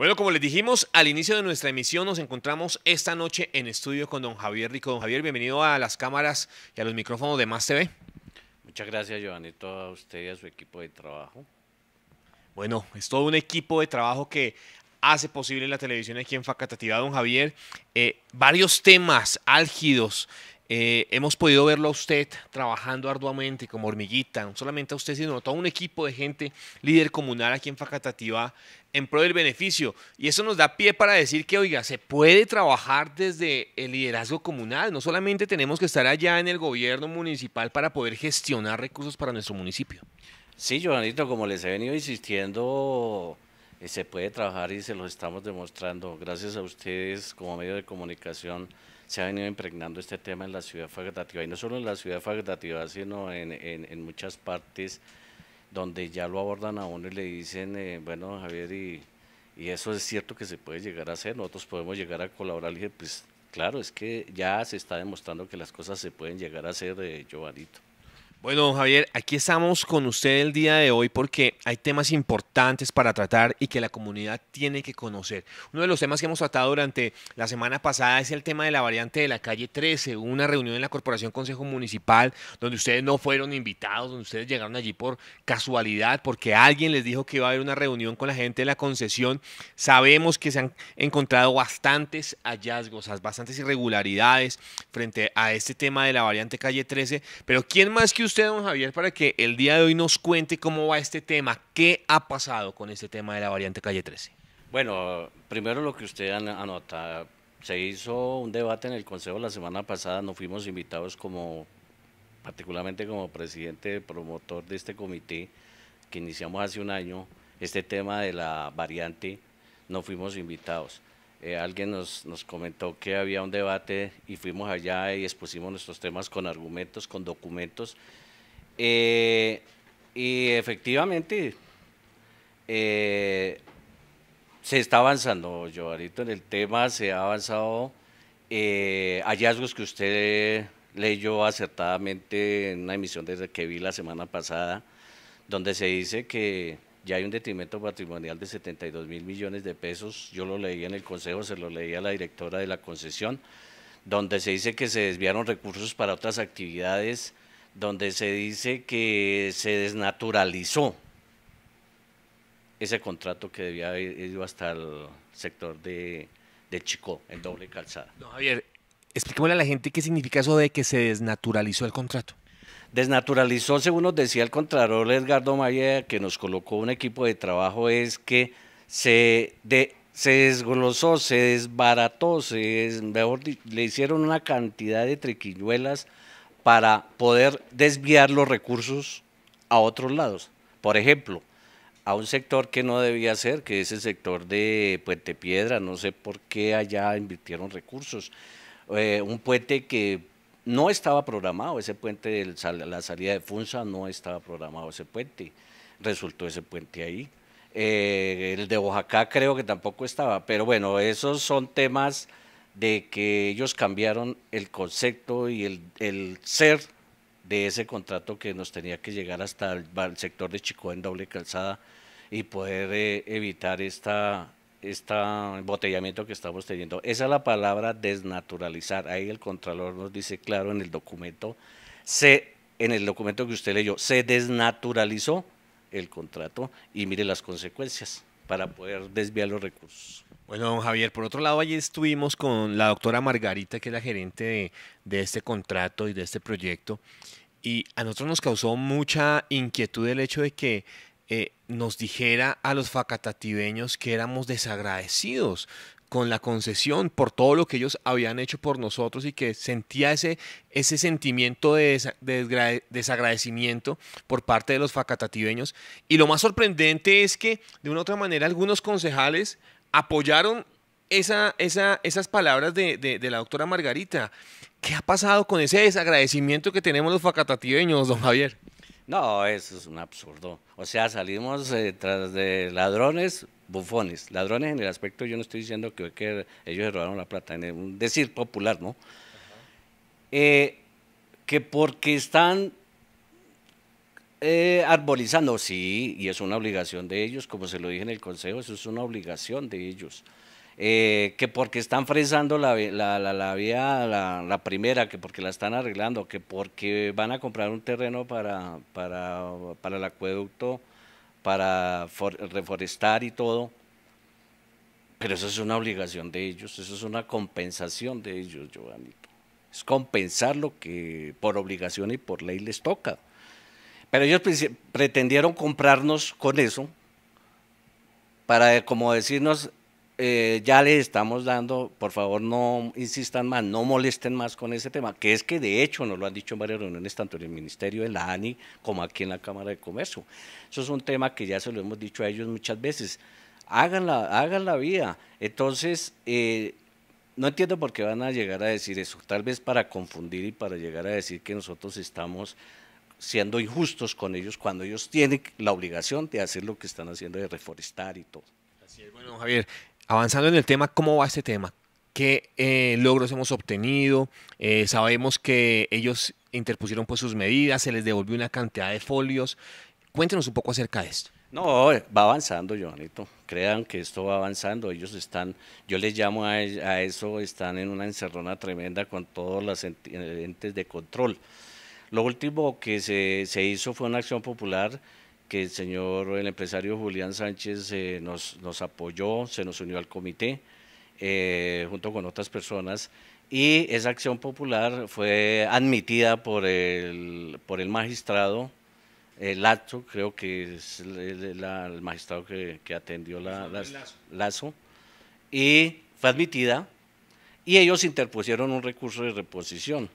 Bueno, como les dijimos al inicio de nuestra emisión, nos encontramos esta noche en estudio con don Javier Rico. Don Javier, bienvenido a las cámaras y a los micrófonos de Más TV. Muchas gracias, Joanito, a usted y a su equipo de trabajo. Bueno, es todo un equipo de trabajo que hace posible la televisión aquí en Facatativá, don Javier. Eh, varios temas álgidos eh, hemos podido verlo a usted trabajando arduamente como hormiguita, no solamente a usted, sino a todo un equipo de gente líder comunal aquí en Facatativa en pro del beneficio. Y eso nos da pie para decir que, oiga, se puede trabajar desde el liderazgo comunal. No solamente tenemos que estar allá en el gobierno municipal para poder gestionar recursos para nuestro municipio. Sí, Joanito, como les he venido insistiendo, eh, se puede trabajar y se los estamos demostrando. Gracias a ustedes como medio de comunicación se ha venido impregnando este tema en la ciudad facultativa, y no solo en la ciudad facultativa, sino en, en, muchas partes donde ya lo abordan a uno y le dicen, eh, bueno, Javier, y, eso es cierto que se puede llegar a hacer, nosotros podemos llegar a colaborar. Y dije, pues claro, es que ya se está demostrando que las cosas se pueden llegar a hacer, de eh, Giovanito. Bueno, Javier, aquí estamos con usted el día de hoy porque hay temas importantes para tratar y que la comunidad tiene que conocer. Uno de los temas que hemos tratado durante la semana pasada es el tema de la variante de la calle 13. una reunión en la Corporación Consejo Municipal donde ustedes no fueron invitados, donde ustedes llegaron allí por casualidad, porque alguien les dijo que iba a haber una reunión con la gente de la concesión. Sabemos que se han encontrado bastantes hallazgos, bastantes irregularidades frente a este tema de la variante calle 13, pero ¿quién más que usted, Javier, para que el día de hoy nos cuente cómo va este tema, qué ha pasado con este tema de la variante calle 13. Bueno, primero lo que usted anota, se hizo un debate en el Consejo la semana pasada, nos fuimos invitados como, particularmente como presidente promotor de este comité que iniciamos hace un año, este tema de la variante, no fuimos invitados. Eh, alguien nos, nos, comentó que había un debate y fuimos allá y expusimos nuestros temas con argumentos, con documentos eh, y efectivamente eh, se está avanzando, Joarito, en el tema se ha avanzado eh, hallazgos que usted leyó acertadamente en una emisión desde que vi la semana pasada, donde se dice que ya hay un detrimento patrimonial de 72 mil millones de pesos. Yo lo leí en el Consejo, se lo leí a la directora de la concesión, donde se dice que se desviaron recursos para otras actividades donde se dice que se desnaturalizó ese contrato que debía haber ido hasta el sector de, Chico, el doble calzada. No, Javier, expliquémosle a la gente qué significa eso de que se desnaturalizó el contrato. Desnaturalizó, según nos decía el contralor Edgardo Maya, que nos colocó un equipo de trabajo, es que se, se desglosó, se desbarató, se le hicieron una cantidad de triquiñuelas para poder desviar los recursos a otros lados. Por ejemplo, a un sector que no debía ser, que es el sector de Puente Piedra, no sé por qué allá invirtieron recursos. Eh, un puente que no estaba programado, ese puente de la salida de Funza no estaba programado ese puente, resultó ese puente ahí. Eh, el de Oaxaca creo que tampoco estaba, pero bueno, esos son temas de que ellos cambiaron el concepto y el, ser de ese contrato que nos tenía que llegar hasta el, sector de Chico en doble calzada y poder eh, evitar esta, este embotellamiento que estamos teniendo. Esa es la palabra desnaturalizar. Ahí el Contralor nos dice claro en el documento, se, en el documento que usted leyó, se desnaturalizó el contrato y mire las consecuencias para poder desviar los recursos. Bueno, don Javier, por otro lado, ayer estuvimos con la doctora Margarita, que es la gerente de, este contrato y de este proyecto, y a nosotros nos causó mucha inquietud el hecho de que eh, nos dijera a los facatativeños que éramos desagradecidos con la concesión, por todo lo que ellos habían hecho por nosotros y que sentía ese, ese sentimiento de, desagradecimiento por parte de los facatativeños. Y lo más sorprendente es que, de una u otra manera, algunos concejales apoyaron esa, esas palabras de, la doctora Margarita. ¿Qué ha pasado con ese desagradecimiento que tenemos los facatativeños, don Javier? No, eso es un absurdo. O sea, salimos eh, tras de ladrones, bufones. Ladrones en el aspecto, yo no estoy diciendo que, que ellos robaron la plata, en un decir popular, ¿no? Eh, que porque están eh, arbolizando, sí, y es una obligación de ellos, como se lo dije en el consejo, eso es una obligación de ellos. Eh, que porque están fresando la, la, la, vía, la, primera, que porque la están arreglando, que porque van a comprar un terreno para, para, para el acueducto, para reforestar y todo. Pero eso es una obligación de ellos, eso es una compensación de ellos, Giovanni. Es compensar lo que por obligación y por ley les toca. Pero ellos pretendieron comprarnos con eso para, eh, como decirnos, eh, ya les estamos dando, por favor no insistan más, no molesten más con ese tema, que es que de hecho nos lo han dicho en varias reuniones, tanto en el Ministerio de la ANI como aquí en la Cámara de Comercio. Eso es un tema que ya se lo hemos dicho a ellos muchas veces. Háganla, hagan la vía. Entonces, eh, no entiendo por qué van a llegar a decir eso, tal vez para confundir y para llegar a decir que nosotros estamos siendo injustos con ellos cuando ellos tienen la obligación de hacer lo que están haciendo de reforestar y todo. Así es, bueno, Javier, avanzando en el tema, ¿cómo va este tema? ¿Qué eh, logros hemos obtenido? Eh, sabemos que ellos interpusieron pues sus medidas, se les devolvió una cantidad de folios. Cuéntenos un poco acerca de esto. No, va avanzando, Joanito. Crean que esto va avanzando. Ellos están, yo les llamo a, a eso, están en una encerrona tremenda con todos los entes de control. Lo último que se, hizo fue una acción popular que el señor, el empresario Julián Sánchez eh, nos, nos, apoyó, se nos unió al comité eh, junto con otras personas y esa acción popular fue admitida por el, por el magistrado el Lazo, creo que es el, magistrado que, que, atendió la, Lazo. Lazo, y fue admitida, y ellos interpusieron un recurso de reposición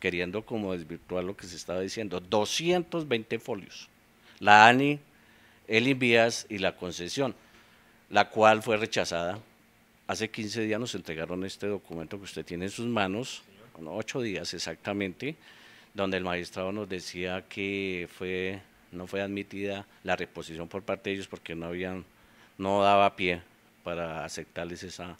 queriendo como desvirtuar lo que se estaba diciendo, 220 folios, la ANI, el INVIAS y la concesión, la cual fue rechazada. Hace 15 días nos entregaron este documento que usted tiene en sus manos, ocho días exactamente, donde el magistrado nos decía que fue, no fue admitida la reposición por parte de ellos porque no habían, no daba pie para aceptarles esa,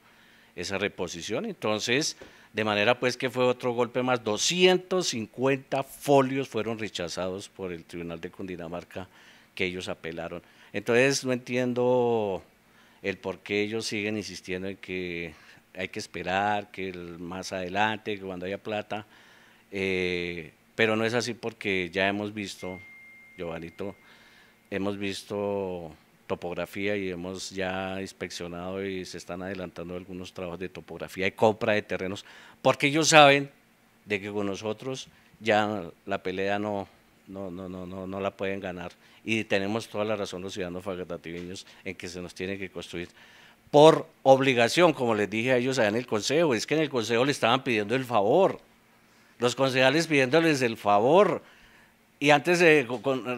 esa reposición. Entonces, de manera pues que fue otro golpe más. 250 folios fueron rechazados por el Tribunal de Cundinamarca que ellos apelaron. Entonces no entiendo el por qué ellos siguen insistiendo en que hay que esperar, que el, más adelante, que cuando haya plata, eh, pero no es así porque ya hemos visto, Giovanito, hemos visto topografía y hemos ya inspeccionado y se están adelantando algunos trabajos de topografía y compra de terrenos, porque ellos saben de que con nosotros ya la pelea no, no, no, no, no, la pueden ganar. Y tenemos toda la razón los ciudadanos facultativos en que se nos tiene que construir por obligación, como les dije a ellos allá en el consejo, es que en el consejo le estaban pidiendo el favor, los concejales pidiéndoles el favor, y antes,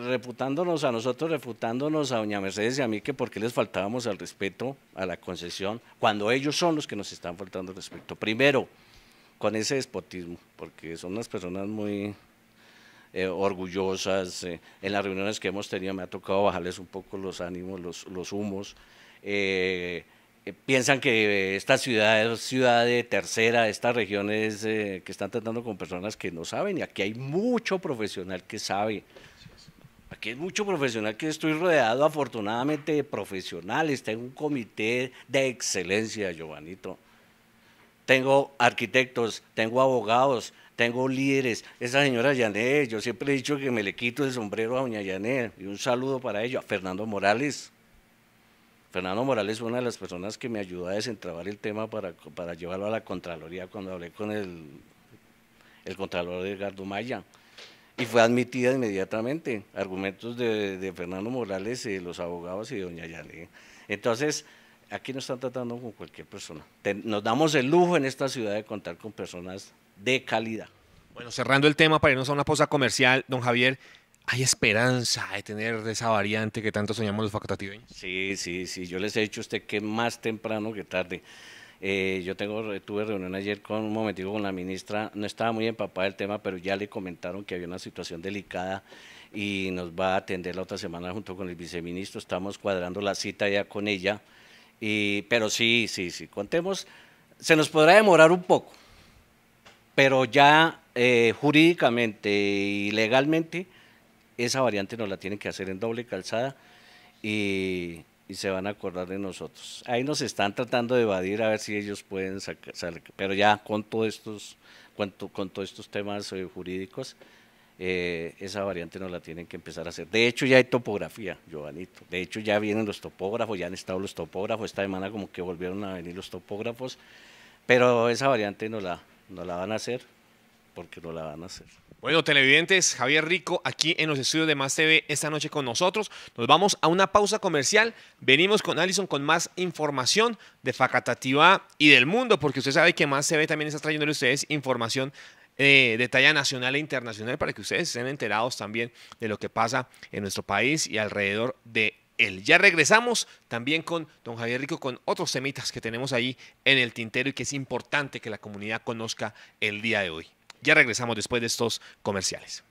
refutándonos a nosotros, refutándonos a doña Mercedes y a mí, que por qué les faltábamos al respeto a la concesión, cuando ellos son los que nos están faltando al respeto. Primero, con ese despotismo, porque son unas personas muy eh, orgullosas. Eh, en las reuniones que hemos tenido me ha tocado bajarles un poco los ánimos, los, humos. Eh, eh, piensan que eh, esta ciudad es ciudad de tercera, estas regiones eh, que están tratando con personas que no saben, y aquí hay mucho profesional que sabe. Aquí hay mucho profesional que estoy rodeado afortunadamente de profesionales, tengo un comité de excelencia, Giovanito. Tengo arquitectos, tengo abogados, tengo líderes. Esa señora Yané, yo siempre he dicho que me le quito el sombrero a doña Yané, y un saludo para ella, a Fernando Morales Fernando Morales fue una de las personas que me ayudó a desentrabar el tema para, para llevarlo a la Contraloría cuando hablé con el, el Contralor Edgardo Maya. Y fue admitida inmediatamente. Argumentos de, Fernando Morales y eh, de los abogados y de doña Yale. Entonces, aquí nos están tratando con cualquier persona. nos damos el lujo en esta ciudad de contar con personas de calidad. Bueno, cerrando el tema para irnos a una posa comercial, don Javier, hay esperanza de tener esa variante que tanto soñamos los facultativos? Sí, sí, sí. Yo les he dicho a usted que más temprano que tarde. Eh, yo tuve reunión ayer con un momentico con la ministra, no estaba muy empapada del tema, pero ya le comentaron que había una situación delicada y nos va a atender la otra semana junto con el viceministro. Estamos cuadrando la cita ya con ella. Y, pero sí, sí, sí, contemos, se nos podrá demorar un poco, pero ya eh, jurídicamente y legalmente esa variante nos la tienen que hacer en doble calzada y, se van a acordar de nosotros. Ahí nos están tratando de evadir a ver si ellos pueden sacar, pero ya con todos estos, con, con todos estos temas eh, jurídicos, eh, esa variante nos la tienen que empezar a hacer. De hecho, ya hay topografía, Giovanito. De hecho, ya vienen los topógrafos, ya han estado los topógrafos. Esta semana como que volvieron a venir los topógrafos, pero esa variante nos la, nos la van a hacer porque no la van a hacer. Bueno, televidentes, Javier Rico aquí en los estudios de Más TV esta noche con nosotros. Nos vamos a una pausa comercial. Venimos con Alison con más información de Facatativa y del mundo, porque usted sabe que Más TV también está trayéndole a ustedes información eh, de talla nacional e internacional para que ustedes estén enterados también de lo que pasa en nuestro país y alrededor de él. Ya regresamos también con don Javier Rico con otros temitas que tenemos ahí en el tintero y que es importante que la comunidad conozca el día de hoy. Ya regresamos después de estos comerciales.